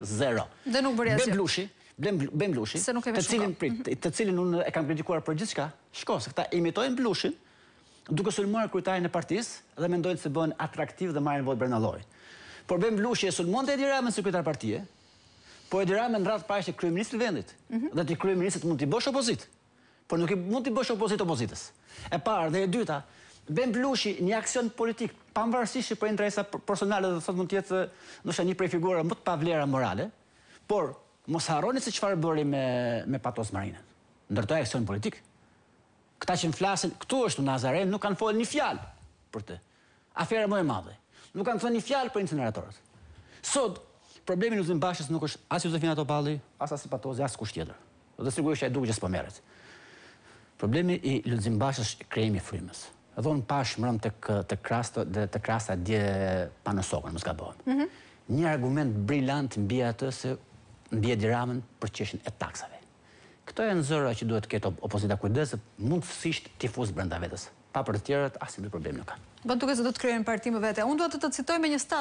zero. Dhe nuk bërja zero. Bem blushi, të cilin prit, mhm. të cilin unë e kam kritikuar për gjithë shka, shko, se këta imitojnë blushin, duke sulmuar kryetarin e partis, dhe mendojnë se bën atraktiv dhe marrin votë Bernaloi. Por bëm blushi e sulmuar të edhira me së krytar partije, po edhira në ratë pa ishte kryeministë të vendit, mhm. dhe të kryeministët mund të i bësh opozit, por nuk mund të i bësh opozit opozitës. E parë dhe e dyta, Ben Blushi një aksion politik, pamvarësisht për interesa personale, do thotë mund të jetë ndoshta një prej figurave më të pavlera morale, por mos harroni se çfarë bëri me me Patos Marinën. Ndërtoi aksion politik. Këta që flasin, këtu është Nazaren, nuk kanë folur një fjalë për të. Afera më e madhe. Nuk kanë thënë një fjalë për incineratorët. Sot problemi në Uzim Bashës nuk është as Josefina Topalli, as as Patozi, as kusht tjetër. Do sigurisht ai duket që s'po merret. Problemi i Lulzim krijimi i frymës dhonë pash mërëm të krasto dhe të krasta dje pa në sokën, më s'ka mhm. Një argument brillant në bje atë se në bje diramen për qeshën e taksave. Këto e nëzëra që duhet këtë opozita kujdesë, mundë fësisht tifus brenda vetës. Pa për të tjerët, asim dhe problem nuk ka. Bëndu se do të kryojnë partimë vete. Unë duhet të të citoj me një stat.